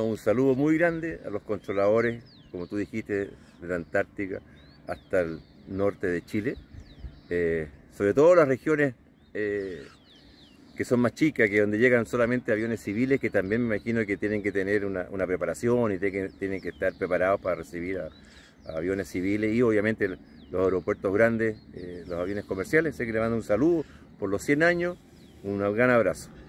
un saludo muy grande a los controladores, como tú dijiste, de la Antártica hasta el norte de Chile, eh, sobre todo las regiones eh, que son más chicas, que donde llegan solamente aviones civiles, que también me imagino que tienen que tener una, preparación y tienen, que estar preparados para recibir aviones civiles y obviamente los aeropuertos grandes, eh, los aviones comerciales. Sé que le mando un saludo por los 100 años, un gran abrazo.